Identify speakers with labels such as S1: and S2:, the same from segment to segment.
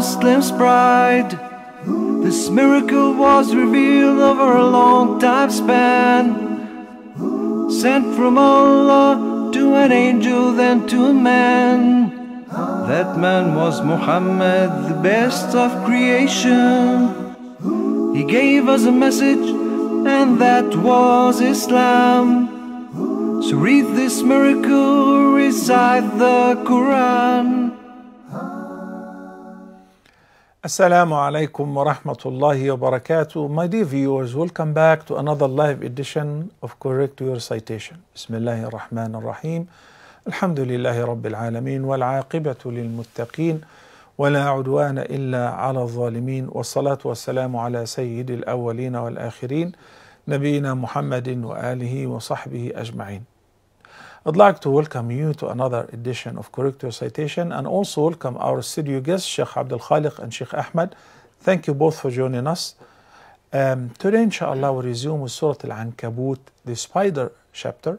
S1: Muslim's pride. This miracle was revealed over a long time span. Sent from Allah to an angel, then to a man. That man was Muhammad, the best of creation. He gave us a message, and that was Islam. So read this miracle,
S2: recite the Quran. Assalamu alaikum wa rahmatullahi wa barakatuh. My dear viewers, welcome back to another live edition of Correct Your Citation. Bismillah ar-Rahman ar-Rahim. Alhamdulillahi Rabbil Alameen. Wal aqibatu lil muttaqeen. ولا عدوان إلا على الظالمين والصلاة والسلام على سيد الأولين والآخرين نبينا محمد وآله وصحبه أجمعين. I'd like to welcome you to another edition of Correct Your Citation and also welcome our studio guests, Sheikh Abdul Khaliq and Sheikh Ahmed. Thank you both for joining us. Um, today, inshallah, we resume with Surah Al Ankabut, the spider chapter,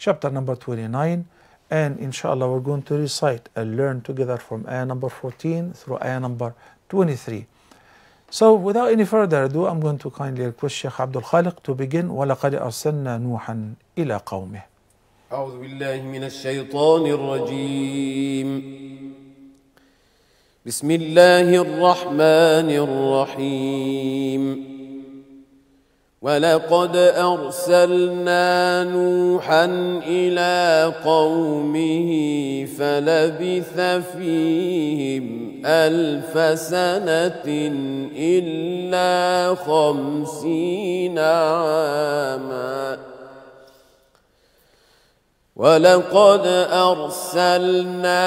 S2: chapter number 29. And inshallah, we're going to recite and learn together from ayah number 14 through ayah number 23. So without any further ado, I'm going to kindly request Sheikh Abdul Khaliq to begin. وَلَقَدْ أَرْسَلْنَا نُوحًا إِلَى قَوْمِهِ
S3: أعوذ بالله من الشيطان الرجيم بسم الله الرحمن الرحيم ولقد أرسلنا نوحا إلى قومه فلبث فيهم ألف سنة إلا خمسين عاماً ولقد أرسلنا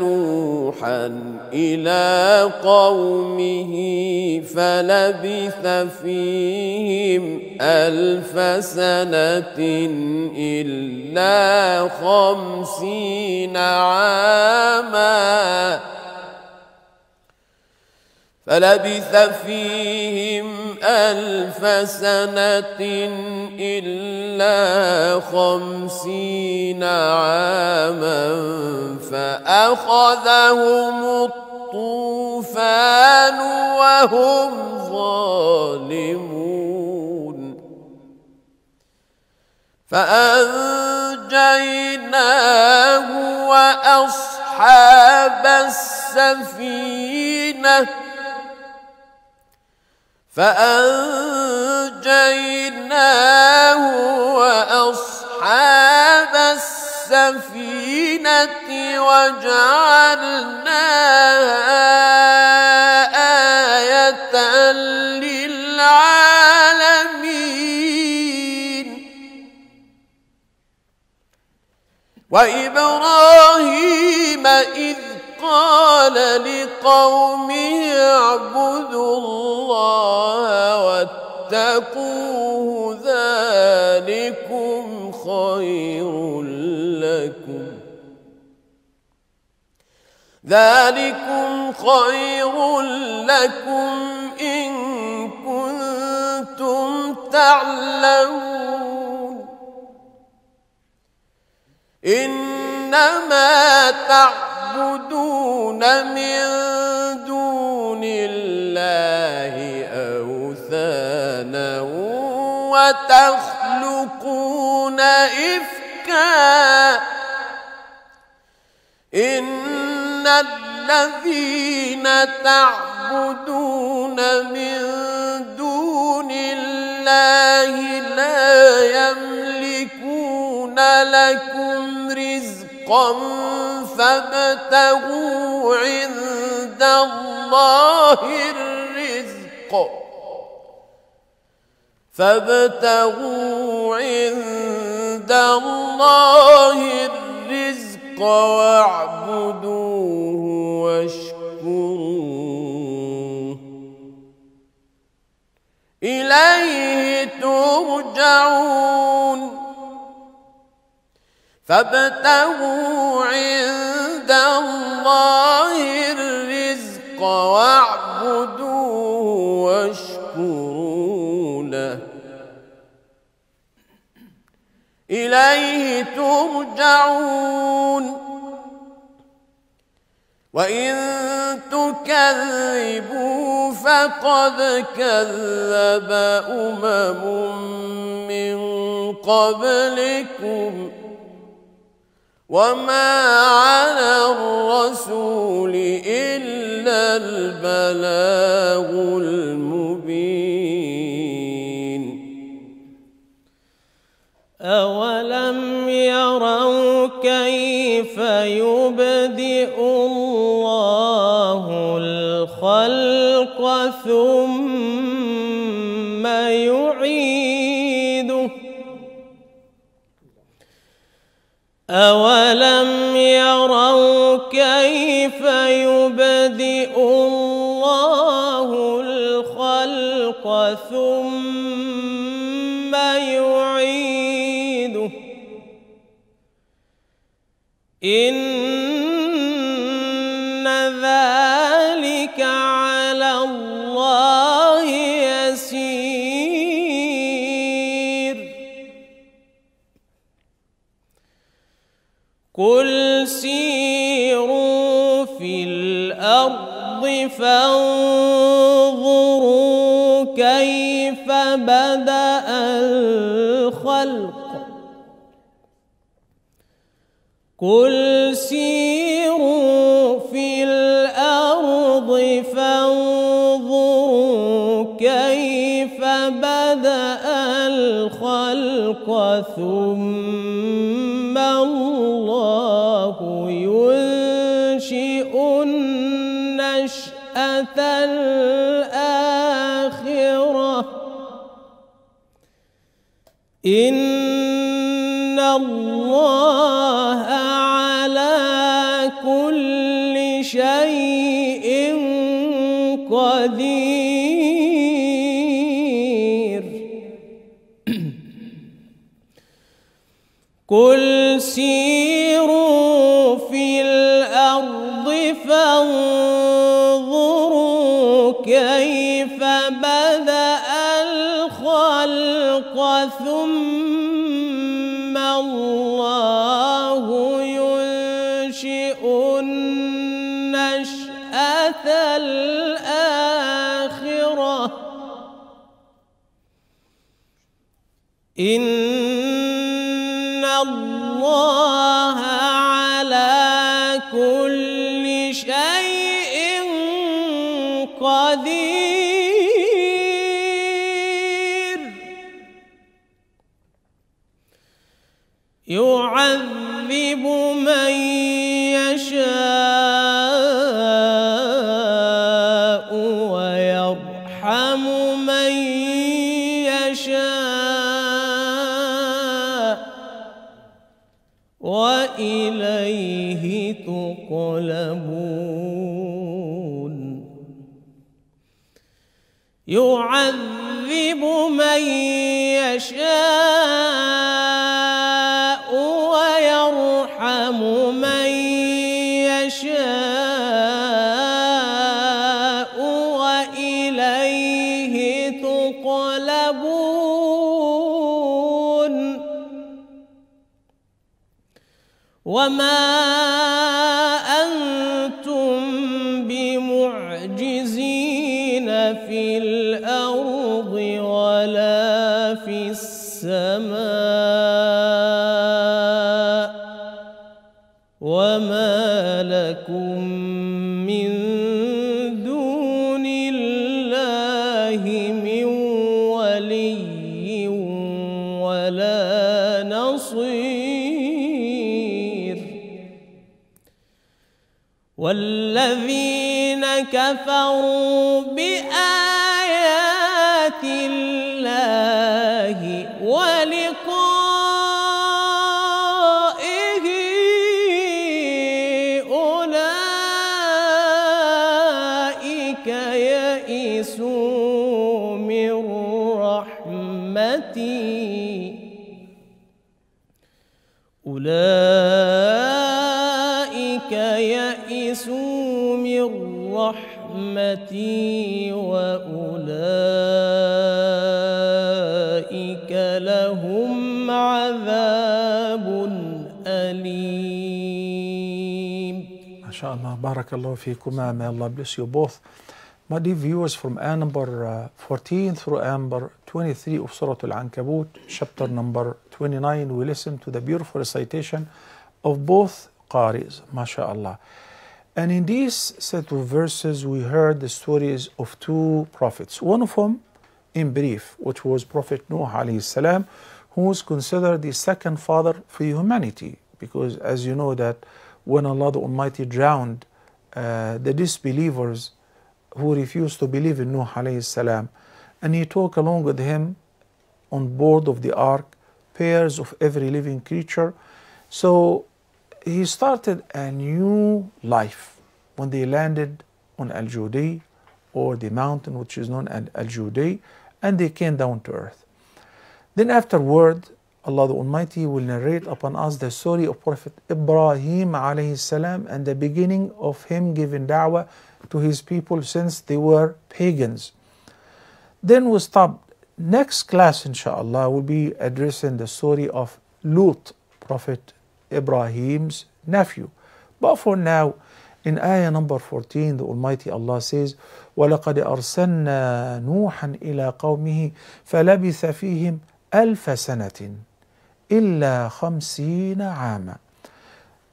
S3: نوحا إلى قومه فلبث فيهم ألف سنة إلا خمسين عاماً فلبث فيهم ألف سنة إلا خمسين عاما فأخذهم الطوفان وهم ظالمون فأنجيناه وأصحاب السفينة فأنجيناه وأصحاب السفينة وجعلناها آية للعالمين وإبراهيم إذ قال لقومه اعبدوا الله واتقوه ذلكم خير لكم ذلكم خير لكم إن كنتم تعلمون إنما تعلمون تعبدون من دون الله أوثانا وتخلقون إفكا إن الذين تعبدون من دون الله لا يملكون لكم رزقا رزقا فابتغوا عند الله الرزق فابتغوا عند الله الرزق واعبدوه واشكروا إليه ترجعون فابتغوا عند الله الرزق واعبدوه واشكروا له اليه ترجعون وان تكذبوا فقد كذب امم من قبلكم وما على الرسول إلا البلاغ المبين
S4: أولم يروا كيف يبدئ الله الخلق ثم أولم يروا كيف يبدئ الله الخلق ثم يعيده إن فانظروا كيف بدأ الخلق قل سيروا في الأرض فانظروا كيف بدأ الخلق ثم إن الله على كل شيء قدير قل سير إن وإليه تقلبون يعذب من يشاء وما من رحمتي وأولئك لهم عذاب
S2: أليم ما شاء الله بارك الله فيكم may Allah bless you both. My dear viewers, from ayah number 14 through ayah number 23 of Surah Al-Ankabut, chapter number 29, we listen to the beautiful recitation of both qaris, mashallah. And in these set of verses, we heard the stories of two prophets. One of them, in brief, which was Prophet Noah alayhi salam, who was considered the second father for humanity, because as you know that when Allah the Almighty drowned uh, the disbelievers who refused to believe in Noah alayhi salam, and he took along with him on board of the ark pairs of every living creature. So he started a new life when they landed on Al Judi or the mountain which is known as Al Judi and they came down to earth. Then afterward, Allah the Almighty will narrate upon us the story of Prophet Ibrahim alayhi salam and the beginning of him giving da'wah to his people since they were pagans. Then we stop. Next class, inshallah, will be addressing the story of Lut, Prophet Ibrahim's nephew. But for now, in ayah number 14, the Almighty Allah says, وَلَقَدْ أَرْسَلْنَا نُوحًا إِلَىٰ قَوْمِهِ فَلَبِثَ فِيهِمْ أَلْفَ سَنَةٍ إِلَّا خَمْسِينَ عَامًا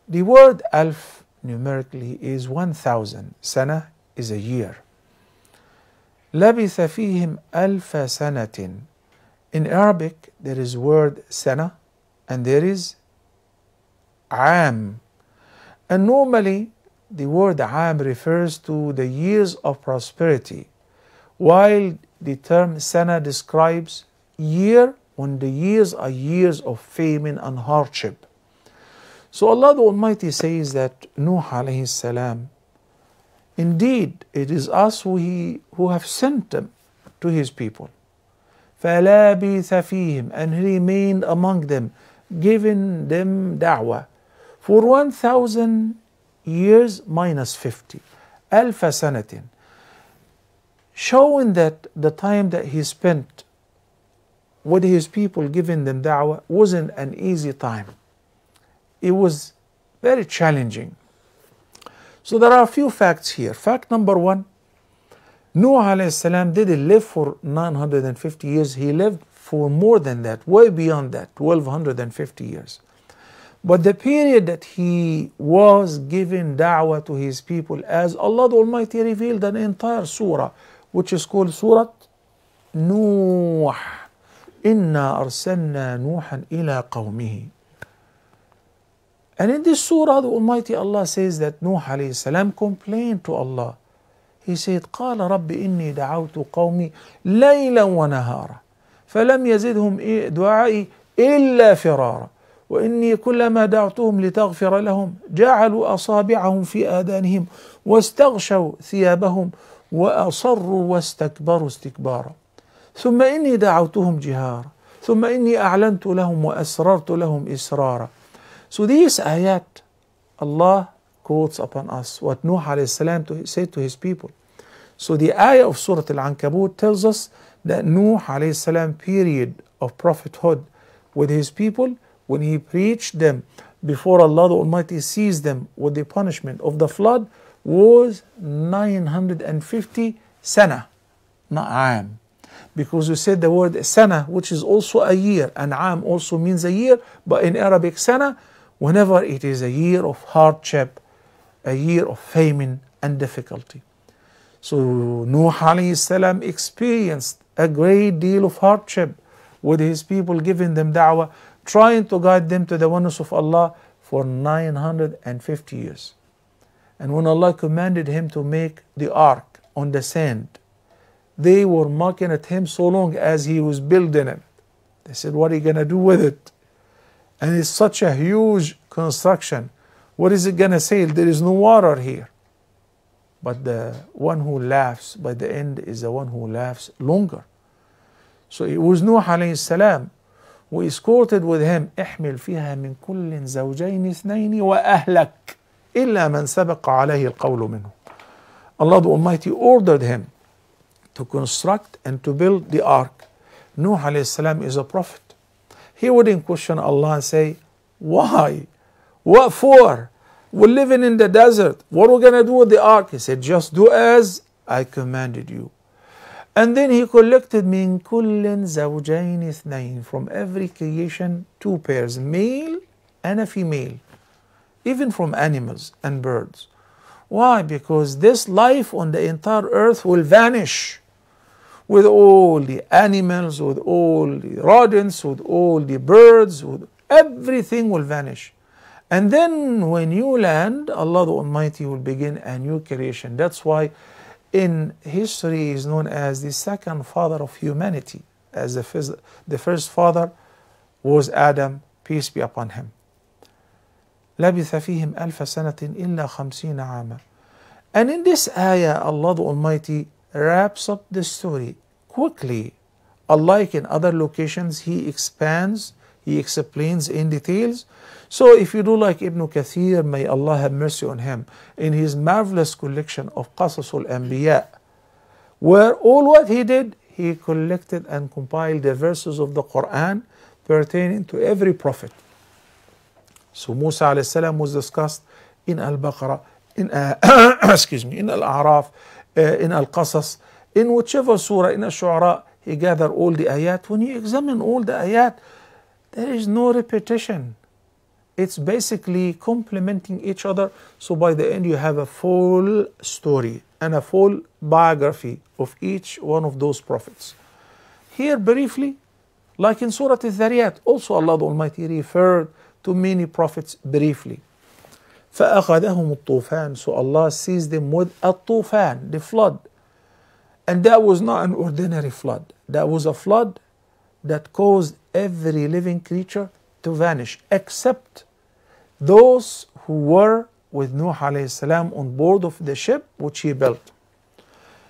S2: The word alf numerically is 1000. Sana is a year. لبث فيهم ألف سنة. In Arabic, there is word sana and there is عام and normally the word عام refers to the years of prosperity while the term sana describes year when the years are years of famine and hardship so Allah the Almighty says that Nuh alayhi salam Indeed, it is us who, he, who have sent them to his people. فَلَابِثَ فِيهِمْ And he remained among them, giving them da'wah, for 1000 years minus 50 alpha سنة showing that the time that he spent with his people giving them da'wah wasn't an easy time it was very challenging so there are a few facts here fact number one Noah salam didn't live for 950 years he lived for more than that way beyond that 1250 years but the period that he was giving da'wah to his people, as Allah the Almighty revealed an entire surah, which is called Surah Nuh. Inna أرسلنا نوحا إلى قومه. And in this surah, the Almighty Allah says that Nuh alayhi salam complained to Allah. He said, قال رب إني دعوت قومي ليلا ونهارا فلم يزدهم دعائي إلا فرارا واني كلما دعوتهم لتغفر لهم جعلوا اصابعهم في اذانهم واستغشوا ثيابهم واصروا واستكبروا استكبارا ثم اني دعوتهم جهارا ثم اني اعلنت لهم واسررت لهم اسرارا So these ayat Allah quotes upon us what Nuh alayhi salam said to his people. So the ayah of Surah Al-Ankabut tells us that Nuh alayhi salam period of prophethood with his people when he preached them before Allah the Almighty seized them with the punishment of the flood was 950 sana, not am. Because you said the word sana, which is also a year, and am also means a year, but in Arabic sana, whenever it is a year of hardship, a year of famine and difficulty. So Nuh alayhi salam experienced a great deal of hardship with his people giving them da'wah trying to guide them to the oneness of Allah for 950 years. And when Allah commanded him to make the ark on the sand, they were mocking at him so long as he was building it. They said, What are you going to do with it? And it's such a huge construction. What is it going to sail? There is no water here. But the one who laughs by the end is the one who laughs longer. So it was Nuh alayhi salam وإسكورتد with him احمل فيها من كل زوجين اثنين وأهلك إلا من سبق عليه القول منه Allah the Almighty ordered him to construct and to build the ark Nuh عليه السلام is a prophet he wouldn't question Allah and say why what for we're living in the desert what are we going to do with the ark he said just do as I commanded you And then he collected min kullin zawjayn From every creation, two pairs, male and a female. Even from animals and birds. Why? Because this life on the entire earth will vanish with all the animals, with all the rodents, with all the birds, with everything will vanish. And then when you land, Allah the Almighty will begin a new creation. That's why in history is known as the second father of humanity, as the first, the first father was Adam, peace be upon him. لبث فيهم ألف سنة إلا خمسين عاما. And in this ayah, Allah the Almighty wraps up the story quickly. Unlike in other locations, He expands he explains in details. So if you do like Ibn Kathir, may Allah have mercy on him, in his marvelous collection of Qasasul Anbiya, where all what he did, he collected and compiled the verses of the Quran pertaining to every prophet. So Musa alayhi was discussed in Al-Baqarah, in uh, excuse me, in Al-A'raf, uh, in Al-Qasas, in whichever surah, in Al-Shu'ara, he gathered all the ayat. When he examined all the ayat, there is no repetition. It's basically complementing each other. So by the end, you have a full story and a full biography of each one of those prophets. Here, briefly, like in Surah Al-Dhariyat, also Allah the Almighty referred to many prophets briefly. فأخذهم الطوفان So Allah seized them with a tufan, the flood. And that was not an ordinary flood. That was a flood that caused every living creature to vanish except those who were with Nuh السلام, on board of the ship which he built.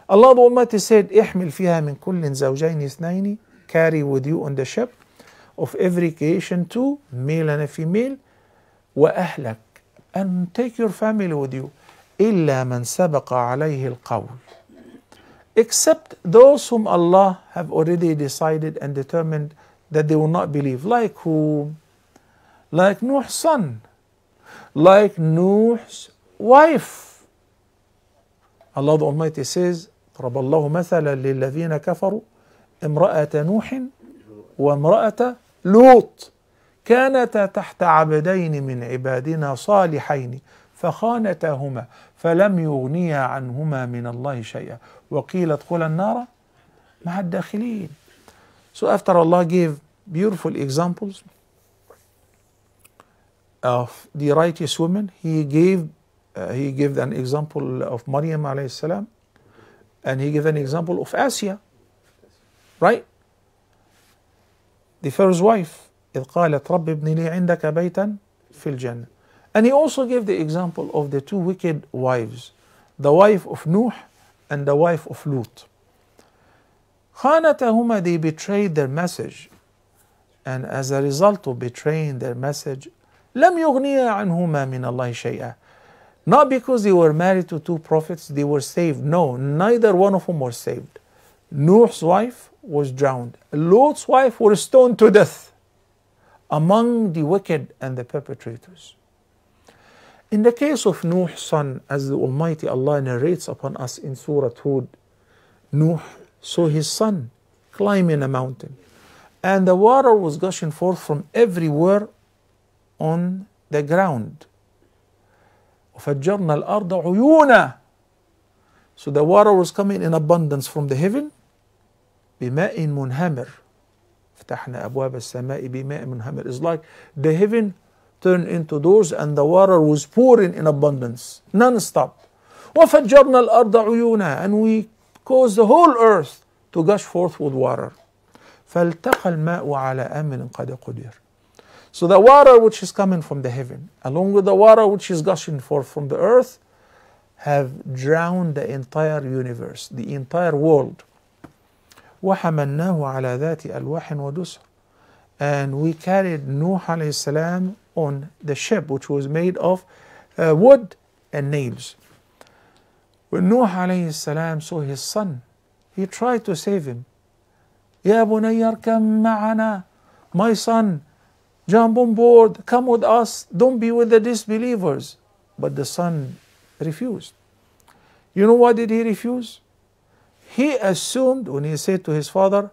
S2: Allah the Almighty said, احمل فيها من كل زوجين اثنين carry with you on the ship of every creation two, male and a female, وأهلك and take your family with you إلا من سبق عليه القول except those whom Allah have already decided and determined that they will not believe. Like who? Like Nuh's son. Like Nuh's wife. Allah the Almighty says, ضرب الله مثلا للذين كفروا امرأة نوح وامرأة لوط كانتا تحت عبدين من عبادنا صالحين فخانتاهما فلم يغنيا عنهما من الله شيئا وقيل ادخلا النار مع الداخلين So after Allah gave beautiful examples of the righteous women, He gave uh, He gave an example of Maryam alayhi salam, and He gave an example of Asia, right? The first wife, إذ قالت رب ابن لي عندك بيتا في الجنة. And he also gave the example of the two wicked wives, the wife of Nuh and the wife of Lut. خانتهما they betrayed their message and as a result of betraying their message لم يغنيا عنهما من الله شيئا not because they were married to two prophets they were saved no neither one of them was saved Nuh's wife was drowned Lot's wife was stoned to death among the wicked and the perpetrators in the case of Nuh's son, as the Almighty Allah narrates upon us in Surah Hud, Nuh saw his son climbing a mountain. And the water was gushing forth from everywhere on the ground. So the water was coming in abundance from the heaven. بِمَاءٍ مُنْهَمِرٍ فتحنا أبواب السماء It's like the heaven turned into doors and the water was pouring in abundance, non-stop. And we caused the whole earth to gush forth with water. على قد so the water which is coming from the heaven, along with the water which is gushing forth from the earth, have drowned the entire universe, the entire world. وحملناه على ذات And we carried Nuh salam on the ship which was made of uh, wood and nails. When Nuh alayhi salam saw his son, he tried to save him. يا بني اركب معنا. My son, jump on board, come with us, don't be with the disbelievers. But the son refused. You know why did he refuse? He assumed when he said to his father,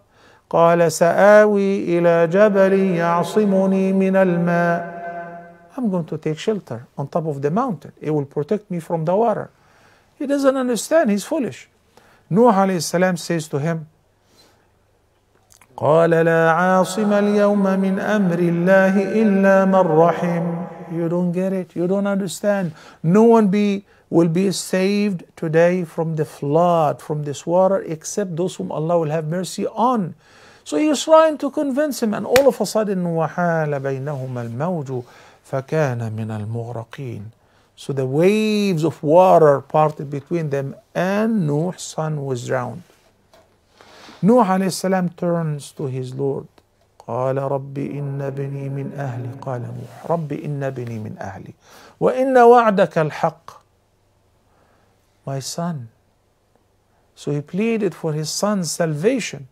S2: قال سآوي إلى جبل يعصمني من الماء. I'm going to take shelter on top of the mountain. It will protect me from the water. He doesn't understand, he's foolish. Nuh alayhi salam says to him, قال لا عاصم اليوم من أمر الله إلا من رحم You don't get it, you don't understand. No one be will be saved today from the flood, from this water, except those whom Allah will have mercy on. So he was trying to convince him, and all of a sudden, وحال بينهما الموج فكان من المغرقين. So the waves of water parted between them, and Noah's son was drowned. Noah alayhi السلام turns to his Lord. قال ربي إن بني من أهلي قال نوح إن بني من أهلي وإن وعدك الحق My son So he pleaded for his son's salvation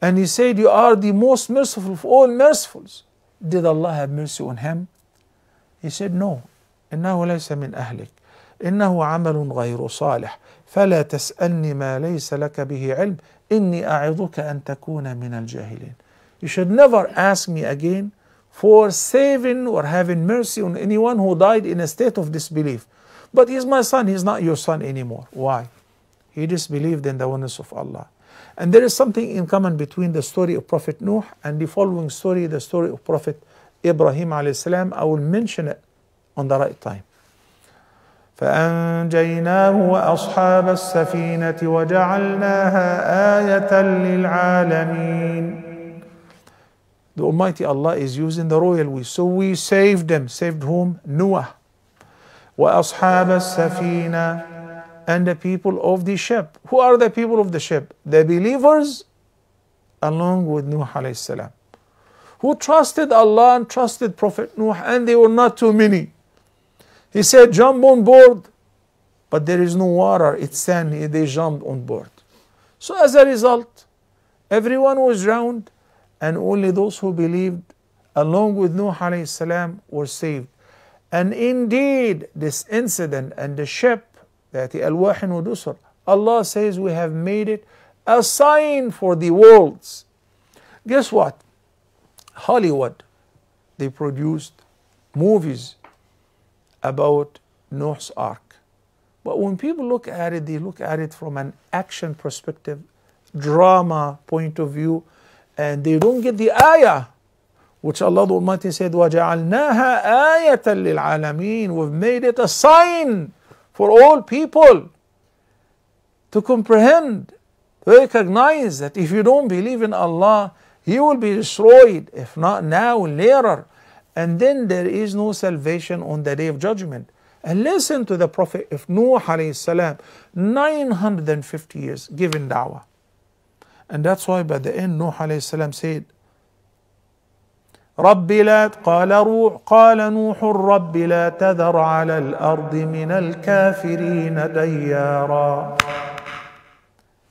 S2: And he said you are the most merciful of all mercifuls Did Allah have mercy on him? He said no انه ليس من اهلك انه عمل غير صالح فلا تسالني ما ليس لك به علم اني اعظك ان تكون من الجاهلين You should never ask me again for saving or having mercy on anyone who died in a state of disbelief. But he's my son, he's not your son anymore. Why? He disbelieved in the oneness of Allah. And there is something in common between the story of Prophet Nuh and the following story, the story of Prophet Ibrahim. I will mention it on the right time. فأنجيناه وأصحاب السفينة وجعلناها آية للعالمين The Almighty Allah is using the royal way. So we saved them. Saved whom? Noah. وأصحاب السفينة and the people of the ship. Who are the people of the ship? The believers along with Nuh alayhi salam. Who trusted Allah and trusted Prophet Nuh and they were not too many. He said, Jump on board. But there is no water, it's sand. They jumped on board. So as a result, everyone was drowned, and only those who believed, along with Nuh alayhi salam, were saved. And indeed, this incident and the ship, that the Alwahin Udusur, Allah says we have made it a sign for the worlds. Guess what? Hollywood, they produced movies about Noah's Ark. But when people look at it, they look at it from an action perspective, drama point of view, and they don't get the ayah, which Allah the Almighty said, وَجَعَلْنَاهَا آيَةً لِلْعَالَمِينَ We've made it a sign for all people to comprehend, to recognize that if you don't believe in Allah, He will be destroyed, if not now, later. And then there is no salvation on the day of judgment. And listen to the Prophet if Nuh alayhi salam, 950 years giving da'wah. And that's why by the end Nuh alayhi salam said, رب لا قال روح قال نوح الرّب لا تذر على الأرض من الكافرين ديارا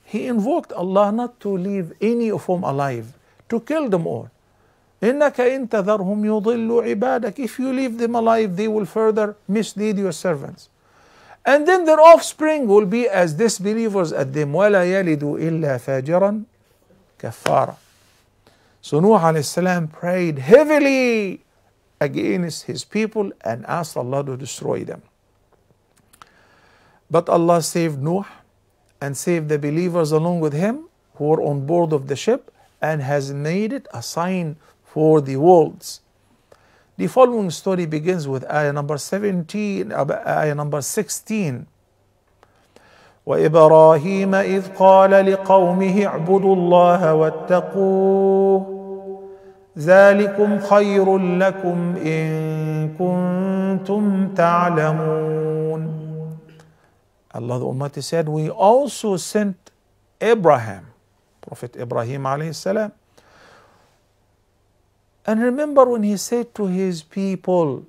S2: He invoked Allah not to leave any of them alive, to kill them all. إنك إن تذرهم يضلوا عبادك if you leave them alive they will further mislead your servants and then their offspring will be as disbelievers at them ولا يلدوا إلا فاجرا كفارا So Nuh alayhi prayed heavily against his people and asked Allah to destroy them. But Allah saved Nuh and saved the believers along with him who were on board of the ship and has made it a sign for the worlds. The following story begins with ayah number 17, ayah number 16. وإبراهيم إذ قال لقومه اعبدوا الله واتقوه ذلكم خير لكم إن كنتم تعلمون Allah the Almighty said, We also sent Abraham, Prophet Ibrahim عليه السلام And remember when he said to his people,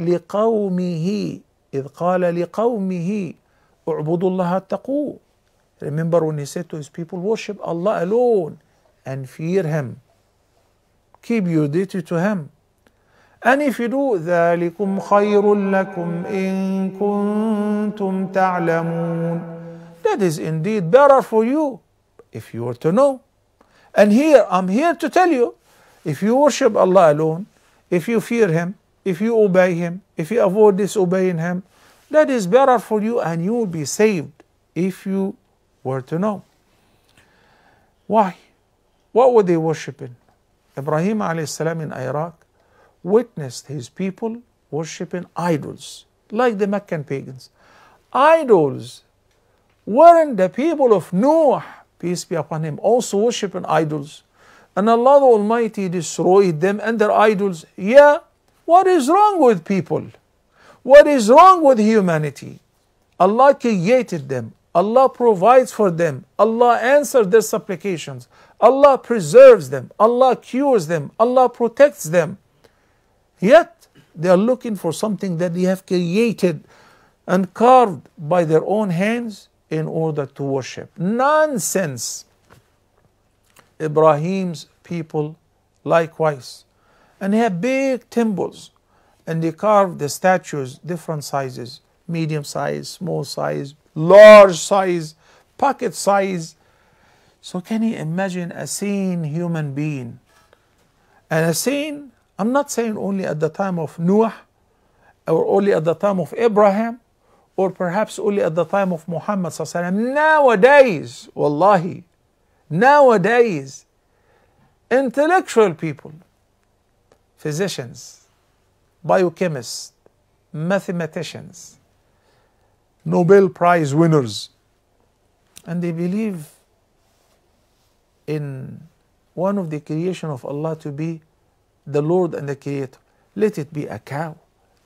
S2: لِقَوْمِهِ إِذْ قَالَ لِقَوْمِهِ أُعْبُدُ اللَّهَ اتَّقُوهُ Remember when he said to his people, worship Allah alone and fear him. Keep your duty to him. And if you do, ذلكم خير لكم إن كنتم تعلمون That is indeed better for you if you were to know. And here, I'm here to tell you if you worship Allah alone, if you fear Him, if you obey Him, if you avoid disobeying Him, that is better for you and you will be saved if you were to know. Why? What were they worshipping? Ibrahim السلام, in Iraq witnessed his people worshipping idols, like the Meccan pagans. Idols weren't the people of Noah, peace be upon him, also worshipping idols. And Allah the Almighty destroyed them and their idols. Yeah, what is wrong with people? What is wrong with humanity? Allah created them. Allah provides for them. Allah answers their supplications. Allah preserves them. Allah cures them. Allah protects them. Yet, they are looking for something that they have created and carved by their own hands in order to worship. Nonsense. Ibrahim's people likewise. And they have big temples and they carved the statues different sizes medium size, small size, large size, pocket size. So, can you imagine a sane human being? And a sane, I'm not saying only at the time of Noah or only at the time of Abraham or perhaps only at the time of Muhammad. Nowadays, wallahi, nowadays intellectual people, physicians, biochemists, mathematicians, Nobel Prize winners, and they believe in one of the creation of Allah to be the Lord and the Creator. Let it be a cow,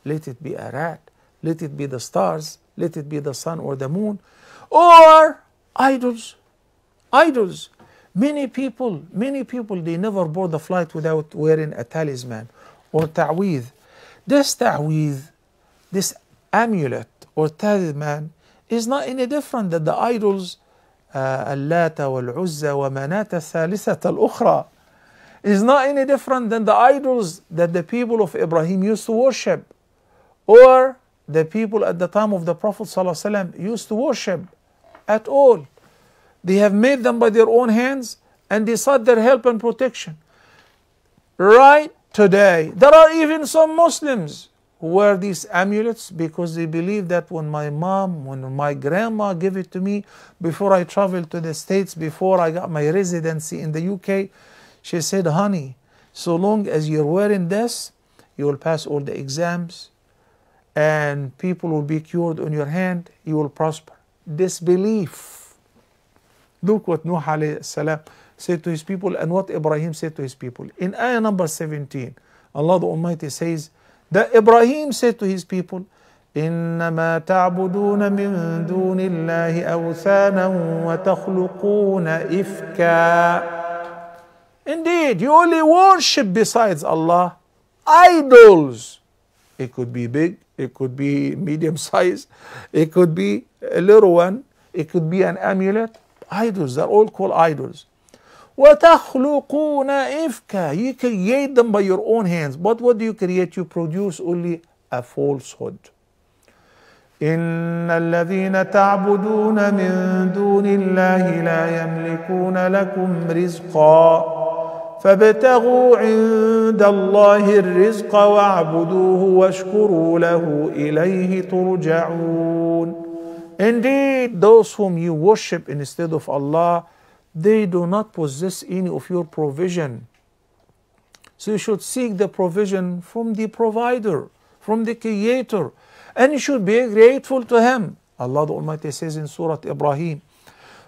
S2: let it be a rat, let it be the stars, let it be the sun or the moon, or idols. Idols Many people, many people, they never board the flight without wearing a talisman or ta'weed. This ta'weed, this amulet or talisman, is not any different than the idols wa والعزى ومناة الثالثة الأخرى is not any different than the idols that the people of Ibrahim used to worship or the people at the time of the Prophet ﷺ used to worship at all. They have made them by their own hands and they sought their help and protection. Right today, there are even some Muslims who wear these amulets because they believe that when my mom, when my grandma gave it to me before I traveled to the States, before I got my residency in the UK, she said, honey, so long as you're wearing this, you will pass all the exams and people will be cured on your hand, you will prosper. Disbelief Look what Nuh alayhi said to his people and what Ibrahim said to his people. In ayah number 17, Allah the Almighty says that Ibrahim said to his people, إنما تعبدون من دون الله أوثانا وتخلقون إفكا Indeed, you only worship besides Allah idols. It could be big, it could be medium size, it could be a little one, it could be an amulet, idols they're all called idols وَتَخْلُقُونَ إِفْكَ You create them by your own hands. But what do you create? You produce only a falsehood. إن الذين تعبدون من دون الله لا يملكون لكم رزقا فابتغوا عند الله الرزق واعبدوه واشكروا له إليه ترجعون Indeed, those whom you worship instead of Allah, they do not possess any of your provision. So you should seek the provision from the provider, from the creator, and you should be grateful to him. Allah the Almighty says in Surah Ibrahim,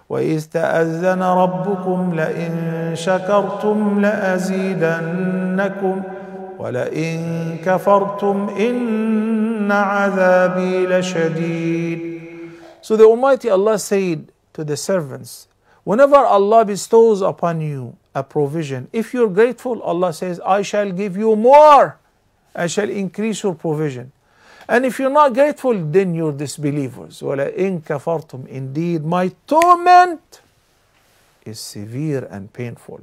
S2: وإذ تأذن ربكم لئن شكرتم لأزيدنكم ولئن كفرتم إن عذابي لشديد so the Almighty Allah said to the servants, Whenever Allah bestows upon you a provision, if you're grateful, Allah says, I shall give you more. I shall increase your provision. And if you're not grateful, then you're disbelievers. Indeed, my torment is severe and painful.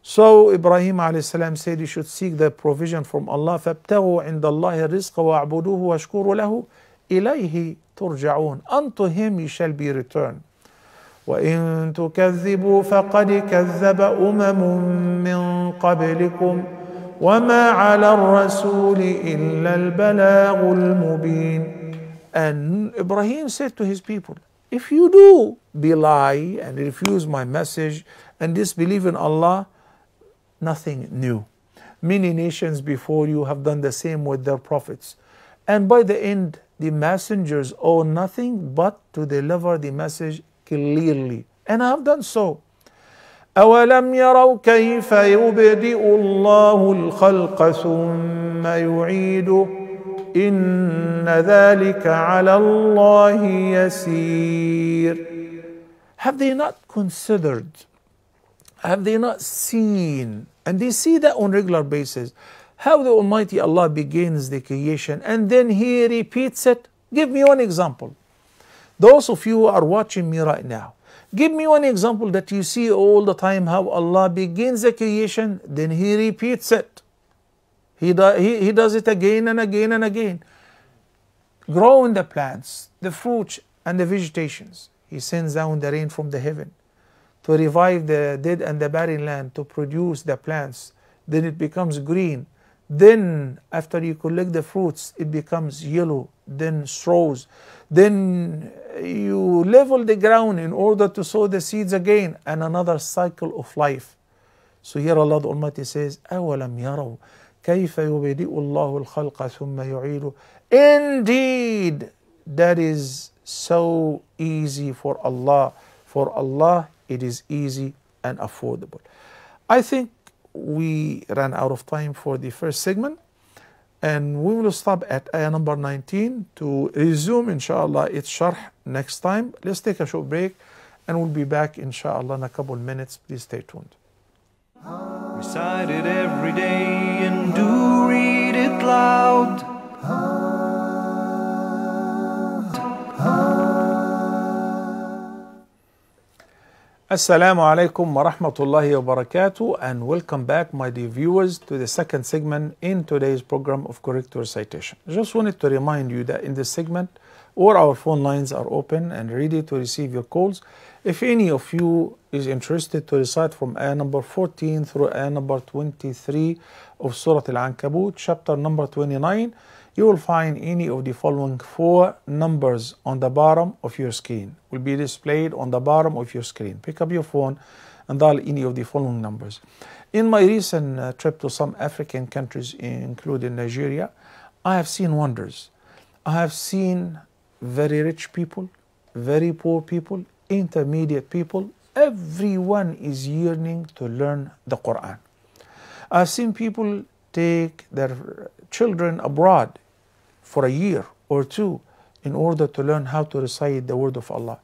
S2: So Ibrahim السلام, said, You should seek the provision from Allah. فَابْتَغُوا عِنْدَ ترجعون unto him you shall be returned وإن تكذبوا فقد كذب أمم من قبلكم وما على الرسول إلا البلاغ المبين And Ibrahim said to his people, if you do belie and refuse my message and disbelieve in Allah, nothing new. Many nations before you have done the same with their prophets. And by the end, the messengers owe nothing but to deliver the message clearly. And I have done so. أولم يروا كيف يبدئ الله الخلق ثم يعيده إن ذلك على الله يسير Have they not considered? Have they not seen? And they see that on regular basis how the Almighty Allah begins the creation and then He repeats it. Give me one example. Those of you who are watching me right now, give me one example that you see all the time how Allah begins the creation, then He repeats it. He, do, he, he does it again and again and again. Growing the plants, the fruits, and the vegetations. He sends down the rain from the heaven to revive the dead and the barren land, to produce the plants. Then it becomes green then, after you collect the fruits, it becomes yellow, then straws. Then you level the ground in order to sow the seeds again, and another cycle of life. So here Allah the Almighty says, أَوَلَمْ يَرَوْا كَيْفَ يُبَدِئُ اللَّهُ الْخَلْقَ thumma يُعِيدُ Indeed, that is so easy for Allah. For Allah, it is easy and affordable. I think we ran out of time for the first segment and we will stop at ayah number 19 to resume inshallah its sharh next time let's take a short break and we'll be back inshallah in a couple of minutes please stay tuned
S1: recite it every day and do read it loud
S2: Assalamu alaikum wa rahmatullahi wa barakatuh and welcome back my dear viewers to the second segment in today's program of correct recitation. Just wanted to remind you that in this segment all our phone lines are open and ready to receive your calls. If any of you is interested to recite from ayah number 14 through ayah number 23 of Surah Al-Ankabut chapter number 29 you will find any of the following four numbers on the bottom of your screen will be displayed on the bottom of your screen pick up your phone and dial any of the following numbers in my recent uh, trip to some african countries including nigeria i have seen wonders i have seen very rich people very poor people intermediate people everyone is yearning to learn the quran i've seen people take their children abroad for a year or two in order to learn how to recite the word of Allah.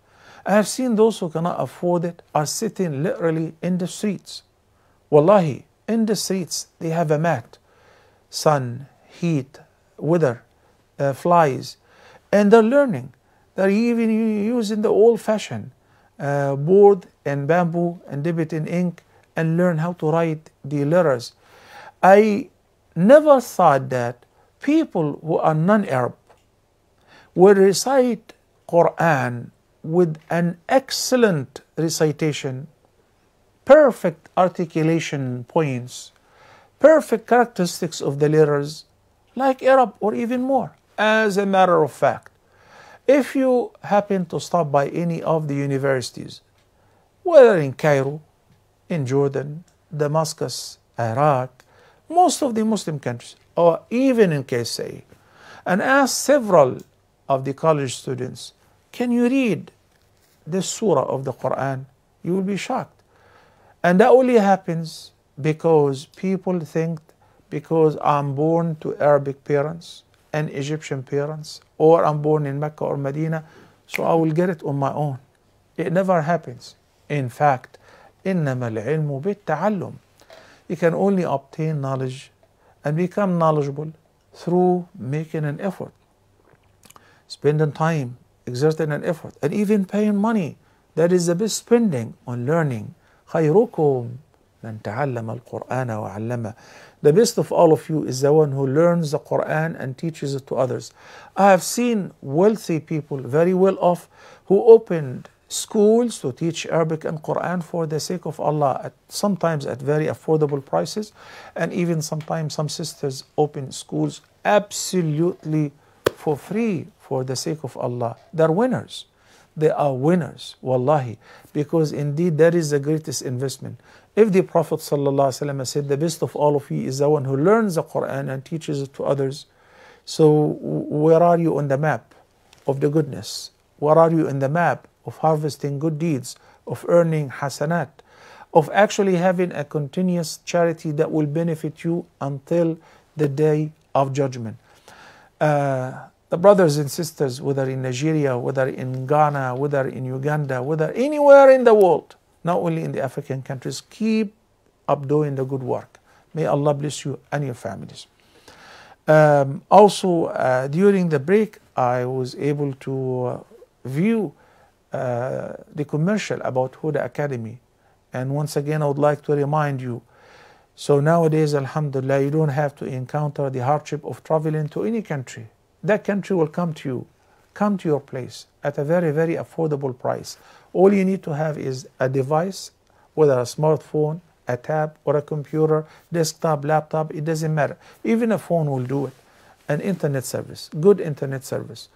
S2: I have seen those who cannot afford it are sitting literally in the streets. Wallahi, in the streets, they have a mat, sun, heat, weather, uh, flies, and they're learning. They're even using the old fashioned uh, board and bamboo and it in ink and learn how to write the letters. I never thought that people who are non-Arab will recite Quran with an excellent recitation, perfect articulation points, perfect characteristics of the letters, like Arab or even more. As a matter of fact, if you happen to stop by any of the universities, whether in Cairo, in Jordan, Damascus, Iraq, most of the Muslim countries, or even in KSA, and asked several of the college students, Can you read this surah of the Quran? You will be shocked. And that only happens because people think because I'm born to Arabic parents and Egyptian parents, or I'm born in Mecca or Medina, so I will get it on my own. It never happens. In fact, إنما العلم بالتعلم we can only obtain knowledge and become knowledgeable through making an effort, spending time, exerting an effort, and even paying money. That is the best spending on learning. خيركم من تعلم القرآن وعلمه. The best of all of you is the one who learns the Quran and teaches it to others. I have seen wealthy people, very well off, who opened schools to teach Arabic and Quran for the sake of Allah, at, sometimes at very affordable prices. And even sometimes some sisters open schools absolutely for free for the sake of Allah. They're winners. They are winners, wallahi, because indeed that is the greatest investment. If the Prophet wasallam said, The best of all of you is the one who learns the Quran and teaches it to others, so where are you on the map of the goodness? Where are you in the map of harvesting good deeds, of earning hasanat, of actually having a continuous charity that will benefit you until the day of judgment. Uh, the brothers and sisters, whether in Nigeria, whether in Ghana, whether in Uganda, whether anywhere in the world, not only in the African countries, keep up doing the good work. May Allah bless you and your families. Um, also, uh, during the break, I was able to uh, view uh, the commercial about Huda Academy. And once again, I would like to remind you. So nowadays, Alhamdulillah, you don't have to encounter the hardship of traveling to any country. That country will come to you, come to your place at a very, very affordable price. All you need to have is a device, whether a smartphone, a tab, or a computer, desktop, laptop, it doesn't matter. Even a phone will do it. An internet service, good internet service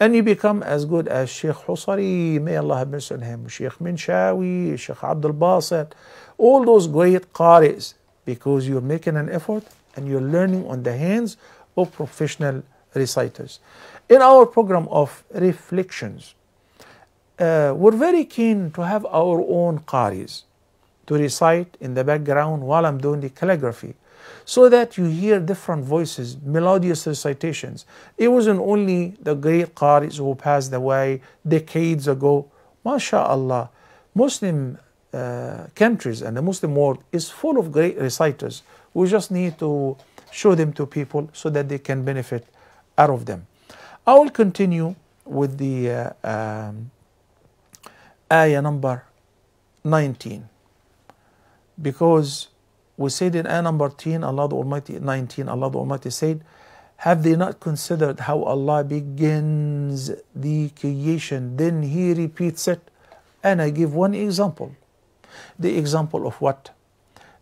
S2: and you become as good as Sheikh Husari, may Allah have mercy on him, Sheikh Minshawi, Sheikh Abdul Basit, all those great Qaris, because you're making an effort and you're learning on the hands of professional reciters. In our program of reflections, uh, we're very keen to have our own Qaris to recite in the background while I'm doing the calligraphy so that you hear different voices, melodious recitations. It wasn't only the great Qaris who passed away decades ago. MashaAllah, Muslim uh, countries and the Muslim world is full of great reciters. We just need to show them to people so that they can benefit out of them. I will continue with the uh, um, ayah number 19 because we said in ayah number 10, Allah the Almighty, 19, Allah the Almighty said, Have they not considered how Allah begins the creation? Then He repeats it. And I give one example. The example of what?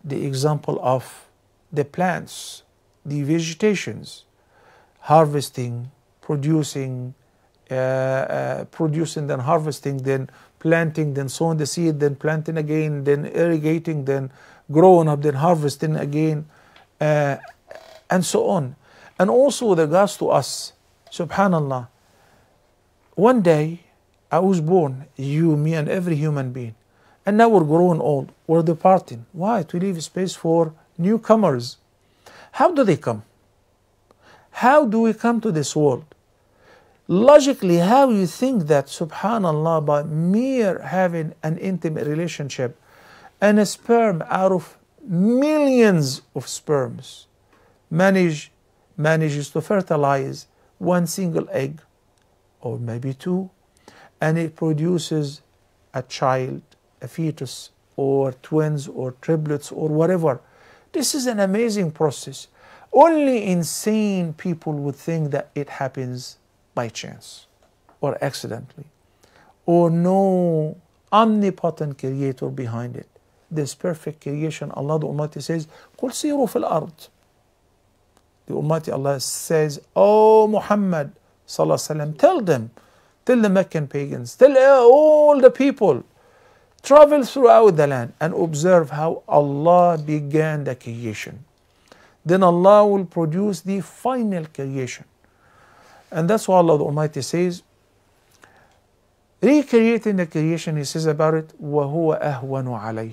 S2: The example of the plants, the vegetations, harvesting, producing, uh, uh, producing, then harvesting, then planting, then sowing the seed, then planting again, then irrigating, then grown up, then harvesting again, uh, and so on. And also with regards to us, subhanAllah, one day I was born, you, me, and every human being. And now we're grown old, we're departing. Why? To leave space for newcomers. How do they come? How do we come to this world? Logically, how you think that, subhanAllah, by mere having an intimate relationship, and a sperm out of millions of sperms manage, manages to fertilize one single egg or maybe two and it produces a child a fetus or twins or triplets or whatever this is an amazing process only insane people would think that it happens by chance or accidentally or no omnipotent creator behind it this perfect creation, Allah the Almighty says, "Qul سِيرُوا فِي ard The Almighty Allah says, Oh Muhammad, وسلم, tell them, tell the Meccan pagans, tell uh, all the people, travel throughout the land and observe how Allah began the creation. Then Allah will produce the final creation. And that's why Allah the Almighty says, recreating the creation, He says about it, وَهُوَ أَهْوَنُ عَلَيْهِ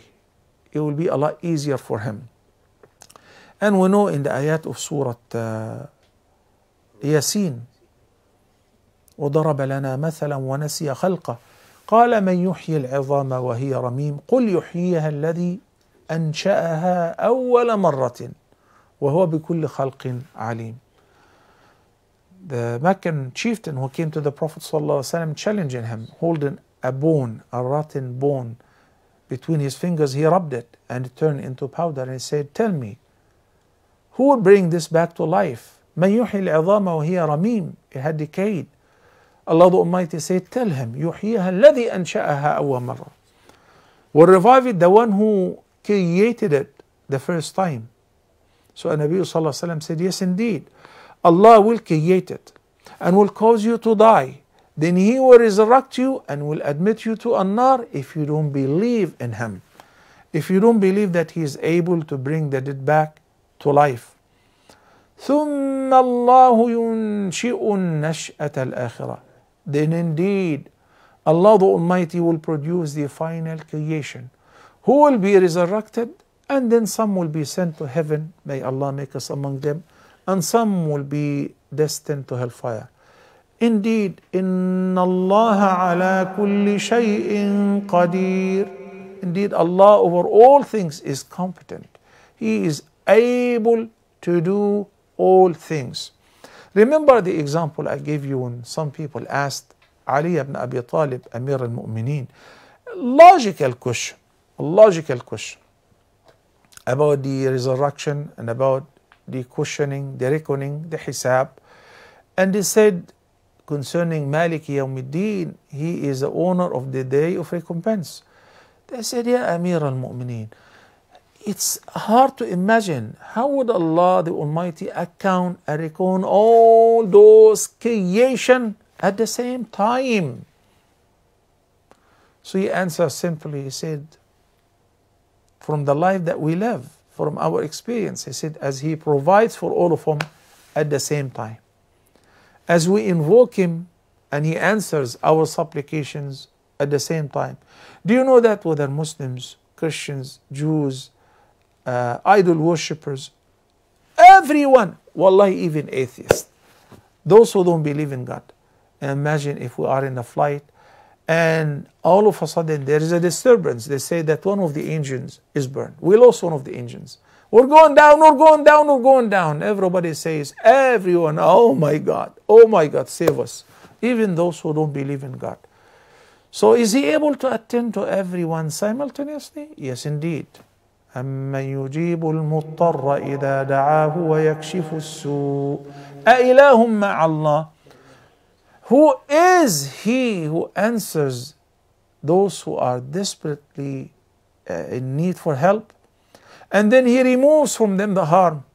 S2: it will be a lot easier for him. And we know in the ayat of Surah uh, ياسين وضرب لنا مثلا ونسي خلقه قال من يحيي العظام وهي رميم قل يحييها الذي انشاها اول مرة وهو بكل خلق عليم The Meccan chieftain who came to the Prophet ﷺ challenging him, holding a bone, a rotten bone, between his fingers, he rubbed it and it turned into powder. And he said, Tell me, who will bring this back to life? من It had decayed. Allah the Almighty said, Tell him, يحييها Will revive it the one who created it the first time. So Nabi Sallallahu Alaihi Wasallam said, Yes, indeed. Allah will create it and will cause you to die then he will resurrect you and will admit you to Annar if you don't believe in him. If you don't believe that he is able to bring the dead back to life. ثم الله ينشئ النشأة الآخرة Then indeed Allah the Almighty will produce the final creation who will be resurrected and then some will be sent to heaven may Allah make us among them and some will be destined to hellfire Indeed, إِنَّ اللَّهَ عَلَى كُلِّ شَيْءٍ قَدِيرٌ Indeed, Allah over all things is competent. He is able to do all things. Remember the example I gave you when some people asked Ali ibn Abi Talib, Amir al-Mu'mineen, logical question, logical question about the resurrection and about the questioning, the reckoning, the hisab. And they said, concerning Malik Yawmiddin, he is the owner of the day of recompense. They said, Ya Amir al Mu'mineen, it's hard to imagine how would Allah the Almighty account and reckon all those creation at the same time? So he answered simply, he said, from the life that we live, from our experience, he said, as he provides for all of them at the same time as we invoke Him and He answers our supplications at the same time. Do you know that whether Muslims, Christians, Jews, uh, idol worshippers, everyone, wallahi, even atheists, those who don't believe in God, imagine if we are in a flight and all of a sudden there is a disturbance. They say that one of the engines is burned. We lost one of the engines. We're going down, we're going down, we're going down. Everybody says, everyone, oh my God, oh my God, save us. Even those who don't believe in God. So is he able to attend to everyone simultaneously? Yes, indeed. أمن يجيب المضطر إذا دعاه ويكشف السوء أإله مع الله Who is he who answers those who are desperately uh, in need for help and then he removes from them the harm.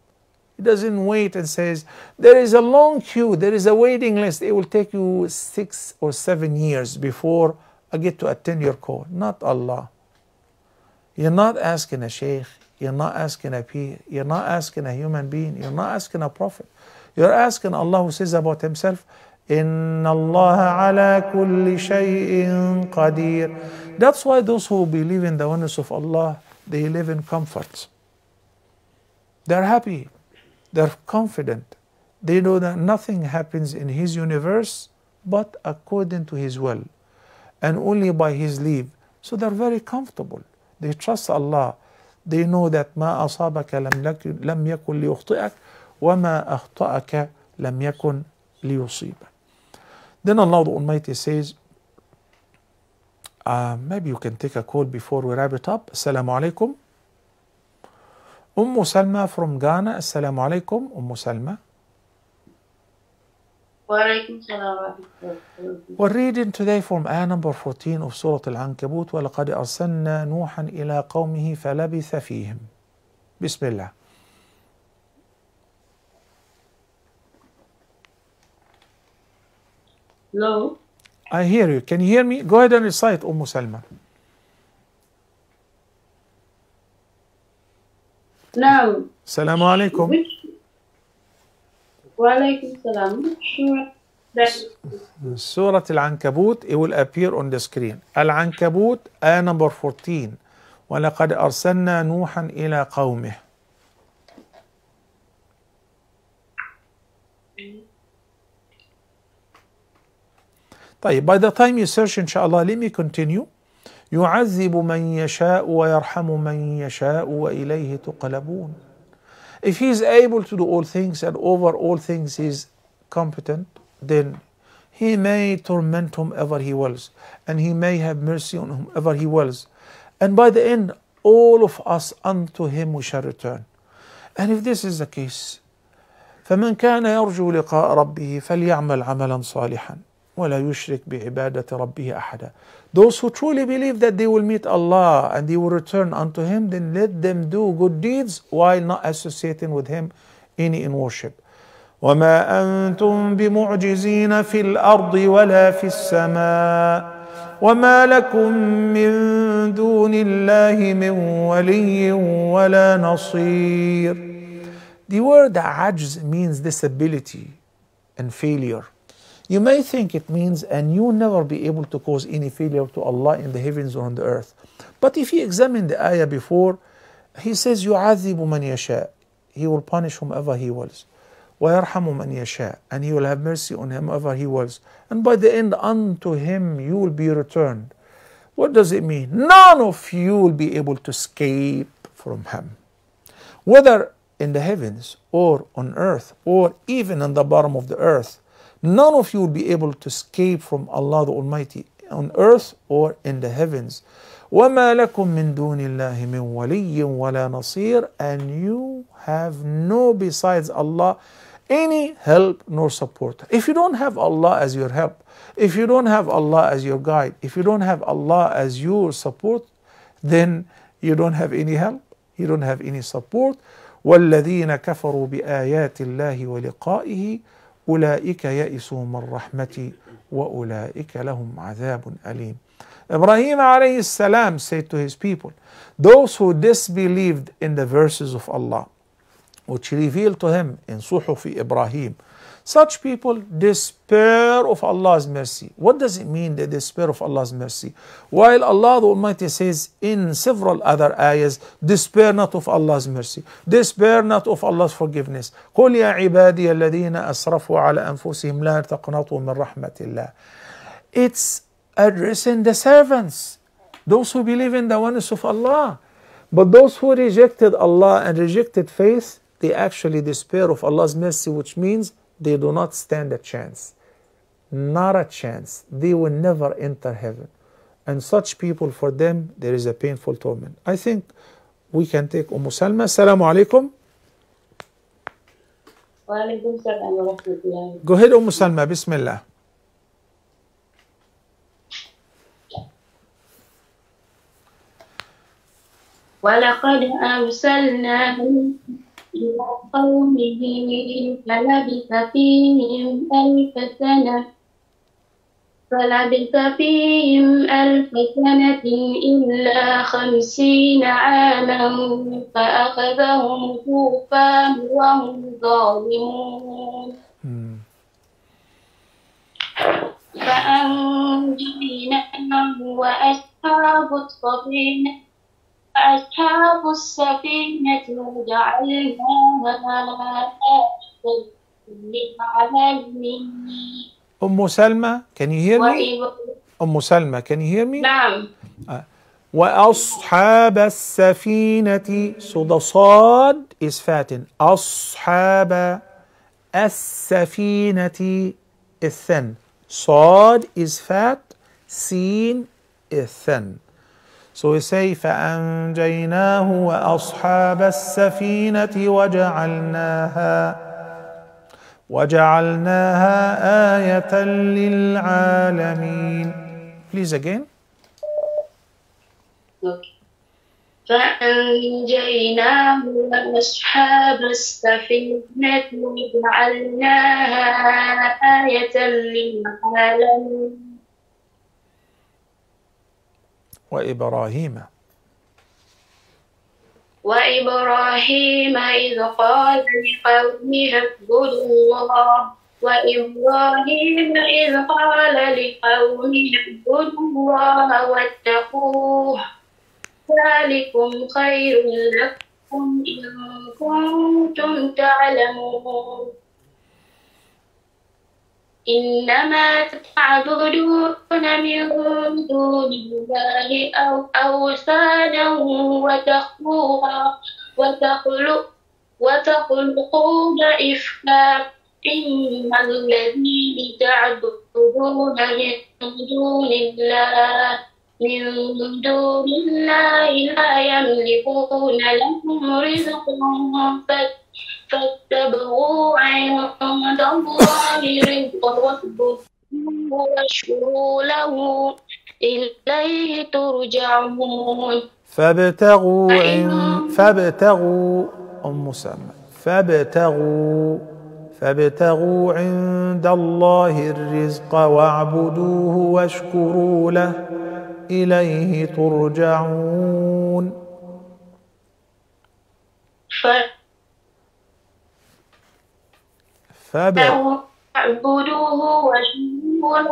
S2: He doesn't wait and says, There is a long queue, there is a waiting list. It will take you six or seven years before I get to attend your call. Not Allah. You're not asking a sheikh, you're not asking a peer, you're not asking a human being, you're not asking a prophet. You're asking Allah who says about Himself, إن الله ala كل شيء قدير. That's why those who believe in the oneness of Allah, they live in comfort. They're happy, they're confident. They know that nothing happens in His universe but according to His will and only by His leave. So they're very comfortable. They trust Allah. They know that ما أصابك لم يكن ليخطئك وما أخطأك لم يكن ليصيبك. Then Allah the Almighty says, Uh, maybe you can take a call before we wrap it up. Assalamu alaikum. Umm Salma from Ghana. Assalamu alaikum, Umm Salma. We're reading today from ayah number 14 of Surah Al-Ankabut وَلَقَدْ أَرْسَلْنَا نُوحًا إِلَىٰ قَوْمِهِ فَلَبِثَ فِيهِمْ بسم الله Hello. I hear you. Can you hear me? Go ahead and recite Umm Salma. No. Salaam alaikum. Which, salam. Surah Surah Al-Ankabut, it will appear on the screen. Al-Ankabut, ayah number 14. وَلَقَدْ أَرْسَلْنَا نُوحًا إِلَى قَوْمِهِ طيب by the time you search إن شاء الله let me continue يعذب من يشاء ويرحم من يشاء وإليه تقلبون If he is able to do all things and over all things he is competent then he may torment whomever he wills and he may have mercy on whomever he wills and by the end all of us unto him we shall return and if this is the case فمن كان يرجو لقاء ربه فليعمل عملا صالحا ولا يشرك بعبادة ربه أحدا. Those who truly believe that they will meet Allah and they will return unto Him, then let them do good deeds while not associating with Him any in worship. وما أنتم بمعجزين في الأرض ولا في السماء وما لكم من دون الله من ولي ولا نصير. The word عجز means disability and failure. You may think it means, and you will never be able to cause any failure to Allah in the heavens or on the earth. But if you examine the ayah before, he says, يُعَذِّبُ مَنْ يَشَاءُ He will punish whomever he wills. وَيَرْحَمُ مَنْ يَشَاءُ And he will have mercy on whomever he wills. And by the end, unto him you will be returned. What does it mean? None of you will be able to escape from him. Whether in the heavens or on earth or even in the bottom of the earth, None of you will be able to escape from Allah the Almighty on earth or in the heavens. وَمَا لَكُم مِّن دُونِ اللَّهِ مِن وَلِيٍّ وَلَا نَصِيرٍ And you have no besides Allah any help nor support. If you don't have Allah as your help, if you don't have Allah as your guide, if you don't have Allah as your support, then you don't have any help, you don't have any support. وَالَّذِينَ كَفَرُوا بِآيَاتِ اللَّهِ وَلِقَائِهِ أولئك يئسوا من رحمتي وأولئك لهم عذاب أليم Ibrahim alayhi salam said to his people, those who disbelieved in the verses of Allah, which revealed to him in Suhufi Ibrahim, Such people despair of Allah's mercy. What does it mean, they despair of Allah's mercy? While Allah the Almighty says in several other ayahs, despair not of Allah's mercy, despair not of Allah's forgiveness. قُلْ يَا عِبَادِيَ الَّذِينَ أَسْرَفُوا عَلَى أَنفُسِهِمْ لَا تَقْنَطُوا مِنْ رَحْمَةِ اللَّهِ It's addressing the servants, those who believe in the oneness of Allah. But those who rejected Allah and rejected faith, they actually despair of Allah's mercy, which means they do not stand a chance. Not a chance. They will never enter heaven. And such people, for them, there is a painful torment. I think we can take Umm Salma. Assalamu alaikum. Go ahead, Umm Salma. Bismillah.
S5: ولقد أرسلنا قومه فلبث فيهم ألف سنة فلبث فيهم ألف سنة إلا خمسين عاما فأخذهم طوفان وهم ظالمون فأنجيناه وأصحاب السفينة أصحاب السفينة جعلناها على
S2: أم سلمى can you hear me? أم سلمى can you hear me? نعم آه. وأصحاب السفينة صد صاد is فاتن أصحاب السفينة الثن صاد is fat سين الثن سوسيف أنجيناه وأصحاب السفينة وجعلناها وجعلناها آية للعالمين Please again.
S5: Okay. فأنجيناه وأصحاب السفينة وجعلناها آية للعالمين
S2: وإبراهيم
S5: وإبراهيم إذ قال لقومه اعبدوا الله وإبراهيم إذ قال لقومه اعبدوا الله واتقوه ذلكم خير لكم إن كنتم تعلمون إنما تعبدون من دون الله أو أوثانا وتخلوها وتخلق وتخلقون إفكا إن الذين تعبدون من دون الله من دون الله لا يملكون لهم رزقا فاتقوا فاتبعوا عند الله رزقه واشكروا له إليه ترجعون
S2: فابتغوا عند فابتغوا أم سلمة فابتغوا فابتغوا عند الله الرزق واعبدوه واشكروا له إليه ترجعون ف... تابع
S5: اعبدوه وجنون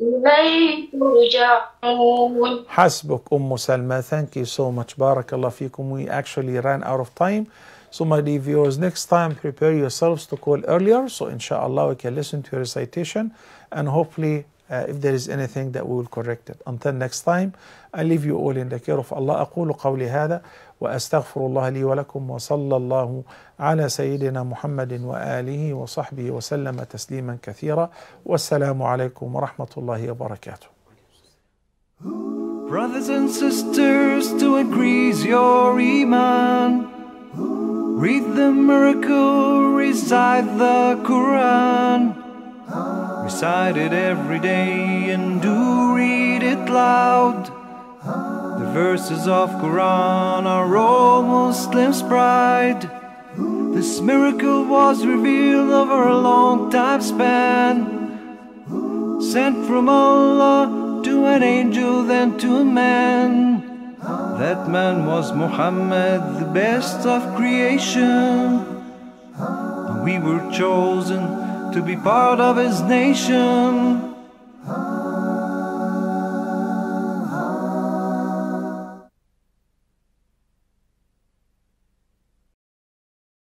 S5: إليه ترجعون
S2: حسبك أم Salma. Thank you so much. Barakallah fikum. We actually ran out of time. So my dear viewers, next time prepare yourselves to call earlier. So inshallah we can listen to your recitation and hopefully uh, if there is anything that we will correct it. Until next time, I leave you all in the care of Allah. أقول قولي هذا واستغفر الله لي ولكم وصلى الله على سيدنا محمد واله وصحبه وسلم تسليما كثيرا والسلام عليكم ورحمه الله وبركاته.
S1: Brothers and sisters, to increase your iman, read the miracle, recite the Quran. Recite it every day and do read it loud. verses of Quran are all Muslims' pride. This miracle was revealed over a long time span, sent from Allah to an angel, then to a man. That man was Muhammad, the best of creation. We were chosen to be part of his nation.